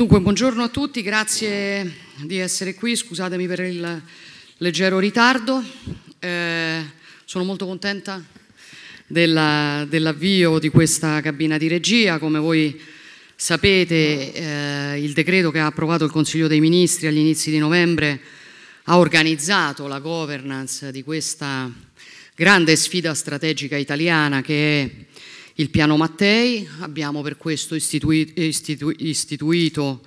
Dunque, buongiorno a tutti, grazie di essere qui, scusatemi per il leggero ritardo. Eh, sono molto contenta dell'avvio di questa cabina di regia. Come voi sapete, eh, il decreto che ha approvato il Consiglio dei Ministri agli inizi di novembre ha organizzato la governance di questa grande sfida strategica italiana che è il piano Mattei, abbiamo per questo istituito, istitu, istituito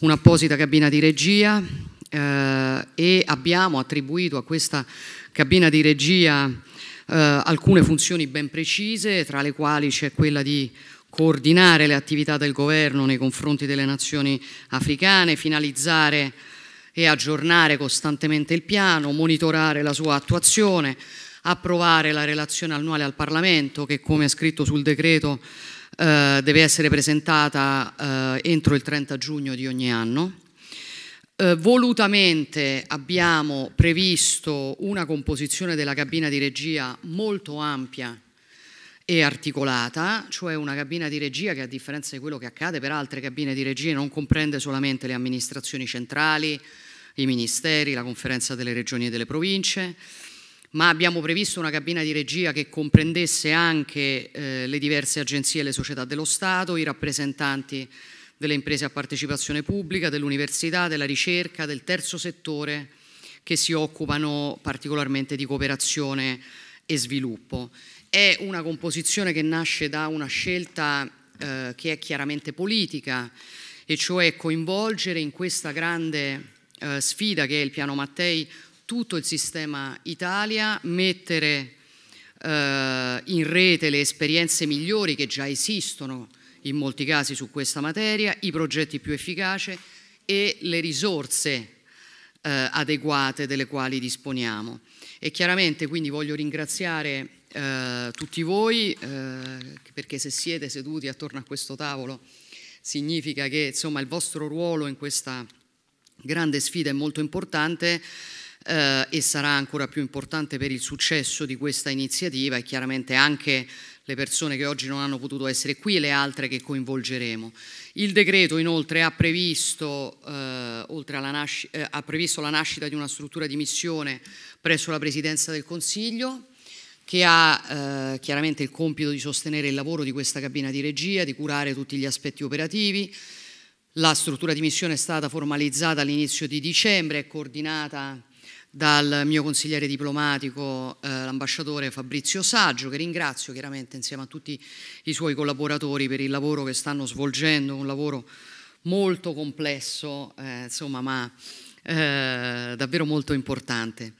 un'apposita cabina di regia eh, e abbiamo attribuito a questa cabina di regia eh, alcune funzioni ben precise, tra le quali c'è quella di coordinare le attività del governo nei confronti delle nazioni africane, finalizzare e aggiornare costantemente il piano, monitorare la sua attuazione, approvare la relazione annuale al Parlamento che come è scritto sul decreto eh, deve essere presentata eh, entro il 30 giugno di ogni anno. Eh, volutamente abbiamo previsto una composizione della cabina di regia molto ampia e articolata, cioè una cabina di regia che a differenza di quello che accade per altre cabine di regia non comprende solamente le amministrazioni centrali, i ministeri, la conferenza delle regioni e delle province, ma abbiamo previsto una cabina di regia che comprendesse anche eh, le diverse agenzie e le società dello Stato, i rappresentanti delle imprese a partecipazione pubblica, dell'università, della ricerca, del terzo settore che si occupano particolarmente di cooperazione e sviluppo. È una composizione che nasce da una scelta eh, che è chiaramente politica e cioè coinvolgere in questa grande eh, sfida che è il piano Mattei tutto il sistema Italia, mettere eh, in rete le esperienze migliori che già esistono in molti casi su questa materia, i progetti più efficaci e le risorse eh, adeguate delle quali disponiamo. E chiaramente quindi voglio ringraziare eh, tutti voi, eh, perché se siete seduti attorno a questo tavolo significa che insomma, il vostro ruolo in questa grande sfida è molto importante, eh, e sarà ancora più importante per il successo di questa iniziativa e chiaramente anche le persone che oggi non hanno potuto essere qui e le altre che coinvolgeremo. Il decreto inoltre ha previsto, eh, eh, ha previsto la nascita di una struttura di missione presso la Presidenza del Consiglio che ha eh, chiaramente il compito di sostenere il lavoro di questa cabina di regia, di curare tutti gli aspetti operativi. La struttura di missione è stata formalizzata all'inizio di dicembre, è coordinata dal mio consigliere diplomatico, eh, l'ambasciatore Fabrizio Saggio, che ringrazio chiaramente insieme a tutti i suoi collaboratori per il lavoro che stanno svolgendo, un lavoro molto complesso, eh, insomma, ma eh, davvero molto importante.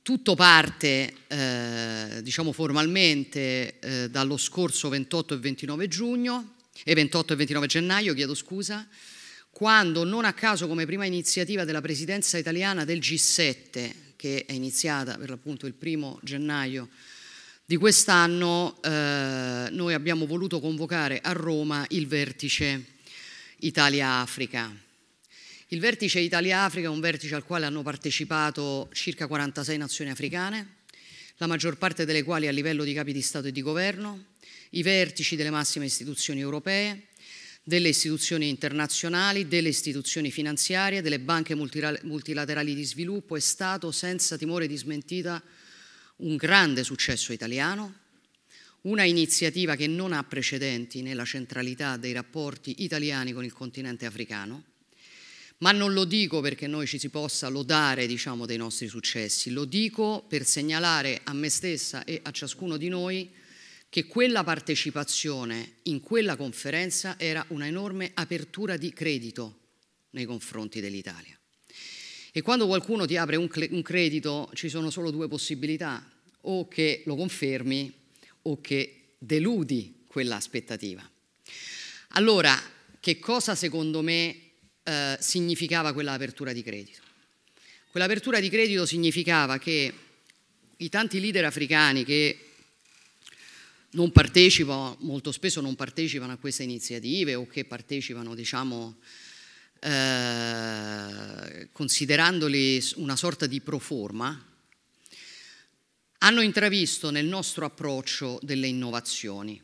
Tutto parte, eh, diciamo formalmente, eh, dallo scorso 28 e 29 giugno, eh, e 28 e 29 gennaio, chiedo scusa, quando non a caso come prima iniziativa della presidenza italiana del G7, che è iniziata per l'appunto il primo gennaio di quest'anno, eh, noi abbiamo voluto convocare a Roma il vertice Italia-Africa. Il vertice Italia-Africa è un vertice al quale hanno partecipato circa 46 nazioni africane, la maggior parte delle quali a livello di capi di Stato e di Governo, i vertici delle massime istituzioni europee, delle istituzioni internazionali, delle istituzioni finanziarie, delle banche multilaterali di sviluppo è stato senza timore di smentita un grande successo italiano, una iniziativa che non ha precedenti nella centralità dei rapporti italiani con il continente africano, ma non lo dico perché noi ci si possa lodare diciamo, dei nostri successi, lo dico per segnalare a me stessa e a ciascuno di noi che quella partecipazione in quella conferenza era una enorme apertura di credito nei confronti dell'Italia. E quando qualcuno ti apre un, un, credito ci sono solo due possibilità, o che lo confermi o che deludi quell'aspettativa. Allora, che cosa secondo me eh, significava quell'apertura di credito? Quell'apertura di credito significava che i tanti leader africani che non partecipano, molto spesso non partecipano a queste iniziative o che partecipano, diciamo, eh, considerandoli una sorta di pro forma, hanno intravisto nel nostro approccio delle innovazioni.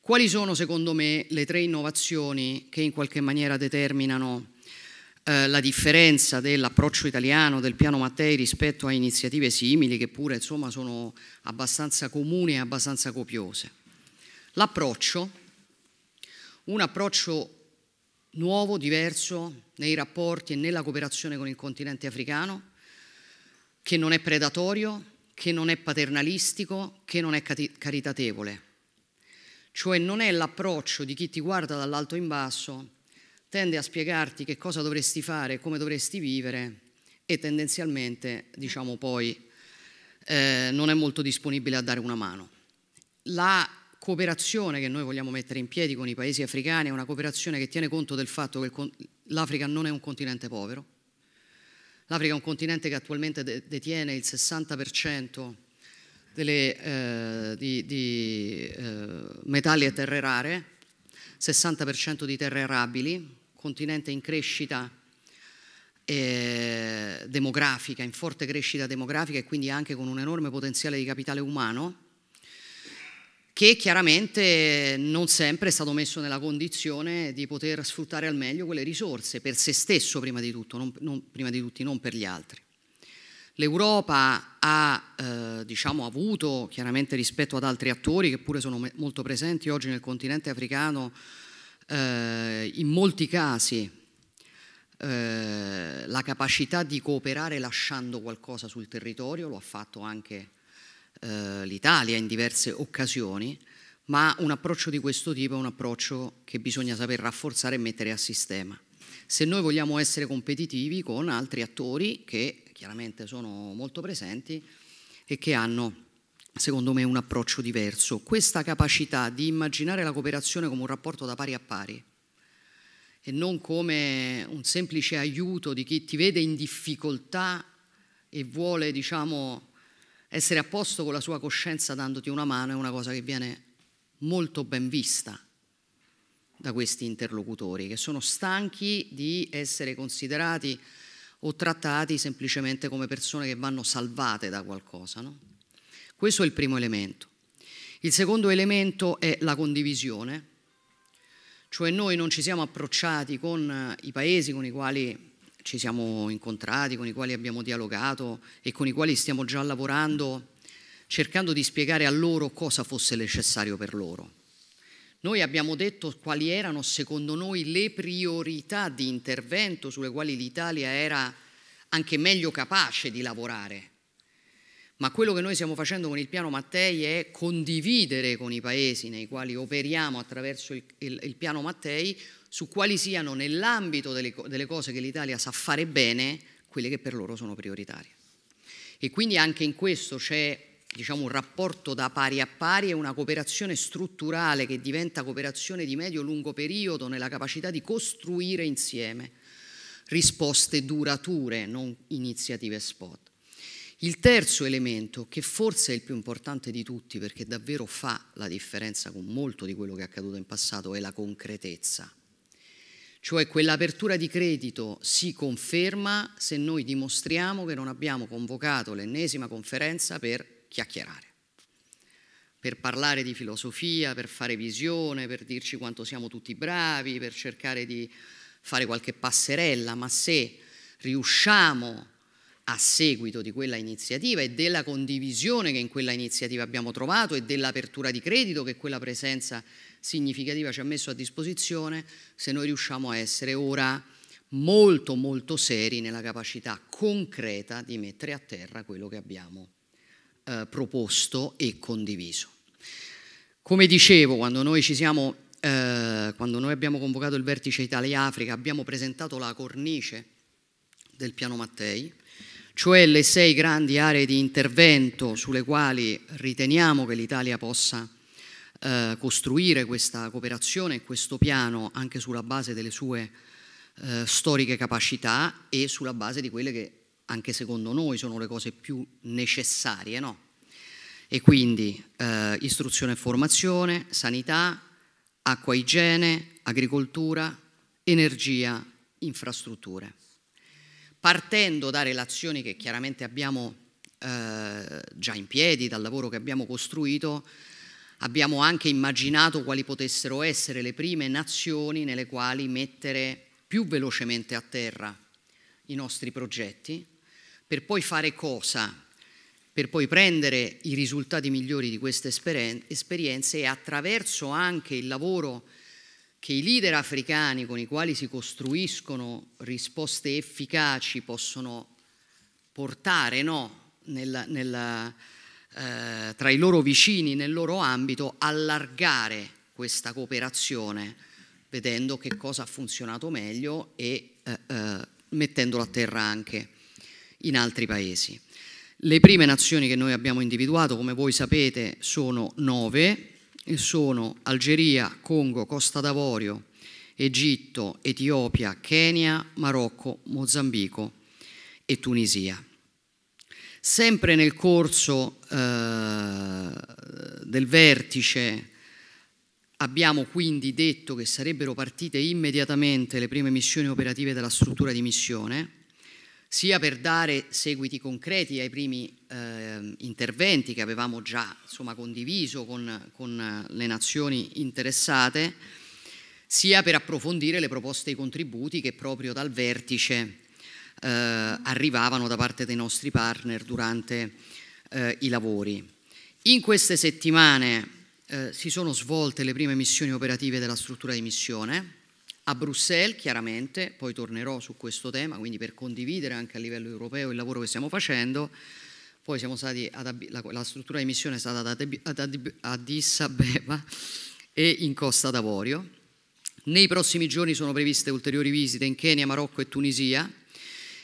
Quali sono secondo me le tre innovazioni che in qualche maniera determinano eh, la differenza dell'approccio italiano del piano Mattei rispetto a iniziative simili che pure insomma, sono abbastanza comuni e abbastanza copiose. L'approccio, un approccio nuovo, diverso nei rapporti e nella cooperazione con il continente africano, che non è predatorio, che non è paternalistico, che non è caritatevole. Cioè non è l'approccio di chi ti guarda dall'alto in basso tende a spiegarti che cosa dovresti fare, come dovresti vivere e tendenzialmente, diciamo poi, eh, non è molto disponibile a dare una mano. La cooperazione che noi vogliamo mettere in piedi con i paesi africani è una cooperazione che tiene conto del fatto che l'Africa non è un continente povero, l'Africa è un continente che attualmente de detiene il 60% delle, eh, di, di eh, metalli e terre rare, 60% di terre arabili, continente in crescita eh, demografica, in forte crescita demografica e quindi anche con un enorme potenziale di capitale umano, che chiaramente non sempre è stato messo nella condizione di poter sfruttare al meglio quelle risorse, per se stesso prima di tutto, non, non, prima di tutti, non per gli altri. L'Europa ha eh, diciamo, avuto, chiaramente rispetto ad altri attori che pure sono molto presenti oggi nel continente africano, eh, in molti casi eh, la capacità di cooperare lasciando qualcosa sul territorio, lo ha fatto anche eh, l'Italia in diverse occasioni, ma un approccio di questo tipo è un approccio che bisogna saper rafforzare e mettere a sistema. Se noi vogliamo essere competitivi con altri attori che chiaramente sono molto presenti e che hanno secondo me, un approccio diverso. Questa capacità di immaginare la cooperazione come un rapporto da pari a pari e non come un semplice aiuto di chi ti vede in difficoltà e vuole, diciamo, essere a posto con la sua coscienza dandoti una mano è una cosa che viene molto ben vista da questi interlocutori, che sono stanchi di essere considerati o trattati semplicemente come persone che vanno salvate da qualcosa. No? Questo è il primo elemento. Il secondo elemento è la condivisione, cioè noi non ci siamo approcciati con eh, i paesi con i quali ci siamo incontrati, con i quali abbiamo dialogato e con i quali stiamo già lavorando, cercando di spiegare a loro cosa fosse necessario per loro. Noi abbiamo detto quali erano secondo noi le priorità di intervento sulle quali l'Italia era anche meglio capace di lavorare ma quello che noi stiamo facendo con il piano Mattei è condividere con i paesi nei quali operiamo attraverso il, il, il piano Mattei su quali siano nell'ambito delle, delle cose che l'Italia sa fare bene quelle che per loro sono prioritarie. E quindi anche in questo c'è diciamo, un rapporto da pari a pari e una cooperazione strutturale che diventa cooperazione di medio-lungo periodo nella capacità di costruire insieme risposte durature, non iniziative spot. Il terzo elemento, che forse è il più importante di tutti perché davvero fa la differenza con molto di quello che è accaduto in passato, è la concretezza. Cioè quell'apertura di credito si conferma se noi dimostriamo che non abbiamo convocato l'ennesima conferenza per chiacchierare, per parlare di filosofia, per fare visione, per dirci quanto siamo tutti bravi, per cercare di fare qualche passerella, ma se riusciamo a a seguito di quella iniziativa e della condivisione che in quella iniziativa abbiamo trovato e dell'apertura di credito che quella presenza significativa ci ha messo a disposizione, se noi riusciamo a essere ora molto molto seri nella capacità concreta di mettere a terra quello che abbiamo eh, proposto e condiviso. Come dicevo, quando noi ci siamo eh, quando noi abbiamo convocato il vertice Italia-Africa abbiamo presentato la cornice del piano Mattei cioè le sei grandi aree di intervento sulle quali riteniamo che l'Italia possa eh, costruire questa cooperazione e questo piano anche sulla base delle sue eh, storiche capacità e sulla base di quelle che anche secondo noi sono le cose più necessarie, no? E quindi eh, istruzione e formazione, sanità, acqua e igiene, agricoltura, energia, infrastrutture partendo da relazioni che chiaramente abbiamo eh, già in piedi, dal lavoro che abbiamo costruito, abbiamo anche immaginato quali potessero essere le prime nazioni nelle quali mettere più velocemente a terra i nostri progetti, per poi fare cosa? Per poi prendere i risultati migliori di queste esperienze e attraverso anche il lavoro che i leader africani con i quali si costruiscono risposte efficaci possono portare no, nel, nel, eh, tra i loro vicini nel loro ambito, allargare questa cooperazione vedendo che cosa ha funzionato meglio e eh, eh, mettendolo a terra anche in altri paesi. Le prime nazioni che noi abbiamo individuato, come voi sapete, sono nove, e sono Algeria, Congo, Costa d'Avorio, Egitto, Etiopia, Kenya, Marocco, Mozambico e Tunisia. Sempre nel corso eh, del vertice abbiamo quindi detto che sarebbero partite immediatamente le prime missioni operative della struttura di missione sia per dare seguiti concreti ai primi eh, interventi che avevamo già insomma, condiviso con, con le nazioni interessate, sia per approfondire le proposte e i contributi che proprio dal vertice eh, arrivavano da parte dei nostri partner durante eh, i lavori. In queste settimane eh, si sono svolte le prime missioni operative della struttura di missione, a Bruxelles chiaramente, poi tornerò su questo tema, quindi per condividere anche a livello europeo il lavoro che stiamo facendo. Poi ad, la, la, struttura di missione è stata ad Addis Abeba e in Costa d'Avorio. Nei prossimi giorni sono previste ulteriori visite in Kenya, Marocco e Tunisia.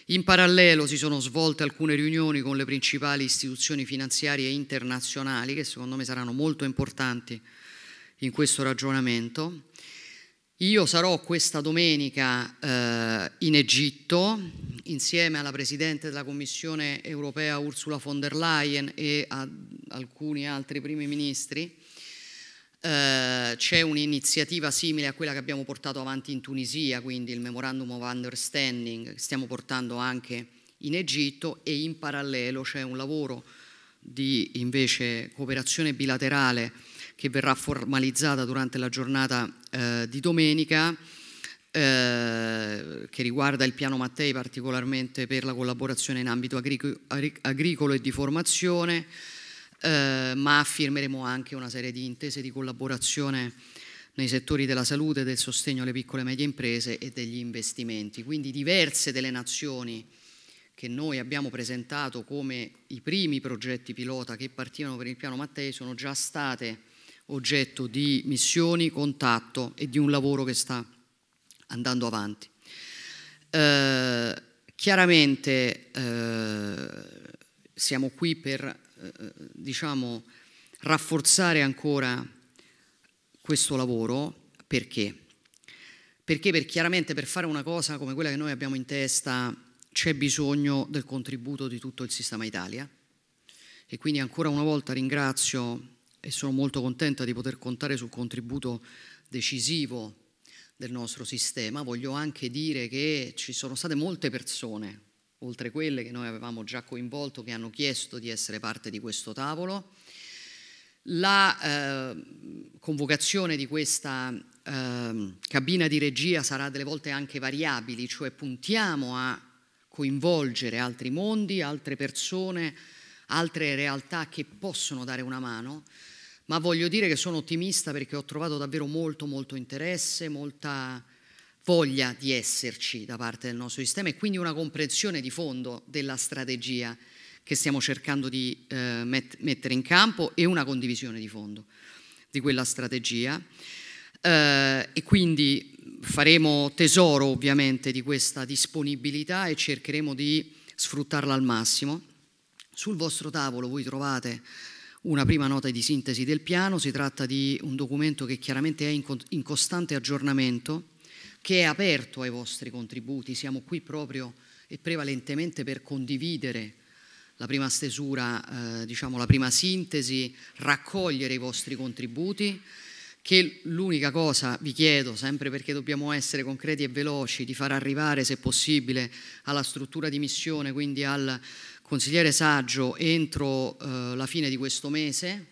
In parallelo si sono svolte alcune riunioni con le principali istituzioni finanziarie internazionali che secondo me saranno molto importanti in questo ragionamento io sarò questa domenica eh, in Egitto insieme alla Presidente della Commissione europea Ursula von der Leyen e a alcuni altri primi ministri. Eh, c'è un'iniziativa simile a quella che abbiamo portato avanti in Tunisia, quindi il Memorandum of Understanding, che stiamo portando anche in Egitto e in parallelo c'è un lavoro di invece cooperazione bilaterale che verrà formalizzata durante la giornata eh, di domenica, eh, che riguarda il piano Mattei particolarmente per la collaborazione in ambito agrico agricolo e di formazione, eh, ma firmeremo anche una serie di intese di collaborazione nei settori della salute, del sostegno alle piccole e medie imprese e degli investimenti. Quindi diverse delle nazioni che noi abbiamo presentato come i primi progetti pilota che partivano per il piano Mattei sono già state oggetto di missioni, contatto e di un lavoro che sta andando avanti. Eh, chiaramente eh, siamo qui per eh, diciamo, rafforzare ancora questo lavoro perché? Perché per, chiaramente per fare una cosa come quella che noi abbiamo in testa c'è bisogno del contributo di tutto il sistema Italia e quindi ancora una volta ringrazio e sono molto contenta di poter contare sul contributo decisivo del nostro sistema. Voglio anche dire che ci sono state molte persone, oltre quelle che noi avevamo già coinvolto, che hanno chiesto di essere parte di questo tavolo. La eh, convocazione di questa eh, cabina di regia sarà delle volte anche variabili, cioè puntiamo a coinvolgere altri mondi, altre persone, altre realtà che possono dare una mano ma voglio dire che sono ottimista perché ho trovato davvero molto, molto interesse, molta voglia di esserci da parte del nostro sistema e quindi una comprensione di fondo della strategia che stiamo cercando di eh, met mettere in campo e una condivisione di fondo di quella strategia. Eh, e quindi faremo tesoro ovviamente di questa disponibilità e cercheremo di sfruttarla al massimo. Sul vostro tavolo voi trovate una prima nota di sintesi del piano, si tratta di un documento che chiaramente è in, costante aggiornamento, che è aperto ai vostri contributi, siamo qui proprio e prevalentemente per condividere la prima stesura, eh, diciamo la prima sintesi, raccogliere i vostri contributi, che l'unica cosa vi chiedo, sempre perché dobbiamo essere concreti e veloci, di far arrivare se possibile alla struttura di missione, quindi al consigliere Saggio entro eh, la fine di questo mese,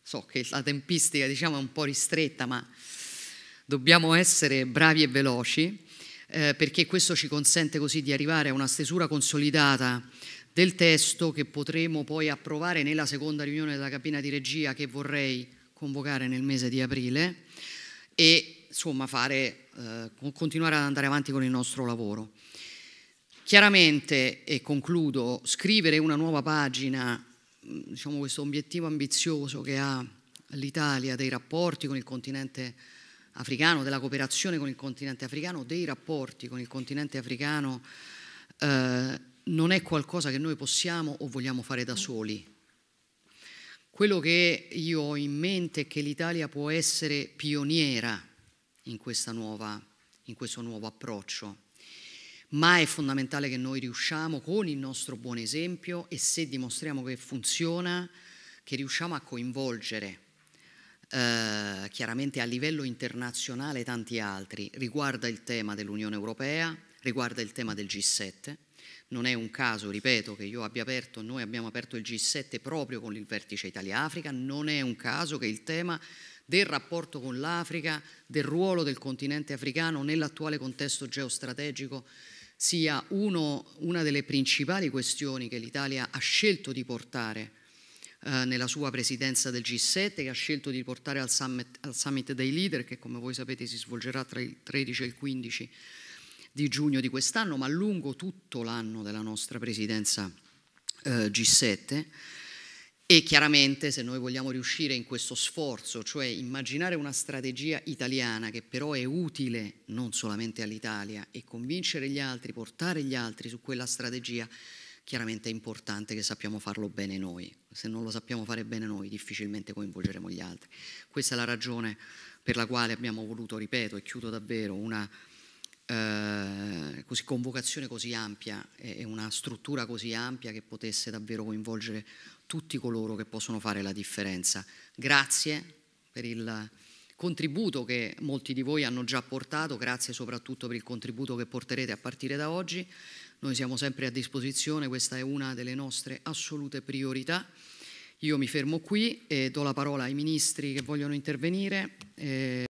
so che la tempistica diciamo, è un po' ristretta, ma dobbiamo essere bravi e veloci, eh, perché questo ci consente così di arrivare a una stesura consolidata del testo che potremo poi approvare nella seconda riunione della cabina di regia che vorrei convocare nel mese di aprile e insomma fare, eh, continuare ad andare avanti con il nostro lavoro. Chiaramente, e concludo, scrivere una nuova pagina, mm, diciamo questo obiettivo ambizioso che ha l'Italia dei rapporti con il continente africano, della cooperazione con il continente africano, dei rapporti con il continente africano, eh, non è qualcosa che noi possiamo o vogliamo fare da soli. Quello che io ho in mente è che l'Italia può essere pioniera in, nuova, in questo nuovo approccio ma è fondamentale che noi riusciamo con il nostro buon esempio e se dimostriamo che funziona, che riusciamo a coinvolgere eh, chiaramente a livello internazionale tanti altri. Riguarda il tema dell'Unione Europea, riguarda il tema del G7. Non è un caso, ripeto, che io abbia aperto, noi abbiamo aperto il G7 proprio con il vertice Italia-Africa, non è un caso che il tema del rapporto con l'Africa, del ruolo del continente africano nell'attuale contesto geostrategico sia uno, una delle principali questioni che l'Italia ha scelto di portare eh, nella sua presidenza del G7, che ha scelto di portare al summit, al summit, dei leader, che come voi sapete si svolgerà tra il 13 e il 15 di giugno di quest'anno, ma lungo tutto l'anno della nostra presidenza eh, G7. E chiaramente se noi vogliamo riuscire in questo sforzo, cioè immaginare una strategia italiana che però è utile non solamente all'Italia e convincere gli altri, portare gli altri su quella strategia, chiaramente è importante che sappiamo farlo bene noi. Se non lo sappiamo fare bene noi, difficilmente coinvolgeremo gli altri. Questa è la ragione per la quale abbiamo voluto, ripeto, e chiudo davvero, una eh, così, convocazione così ampia e una struttura così ampia che potesse davvero coinvolgere tutti coloro che possono fare la differenza. Grazie per il contributo che molti di voi hanno già portato, grazie soprattutto per il contributo che porterete a partire da oggi. Noi siamo sempre a disposizione, questa è una delle nostre assolute priorità. Io mi fermo qui e do la parola ai ministri che vogliono intervenire. Eh,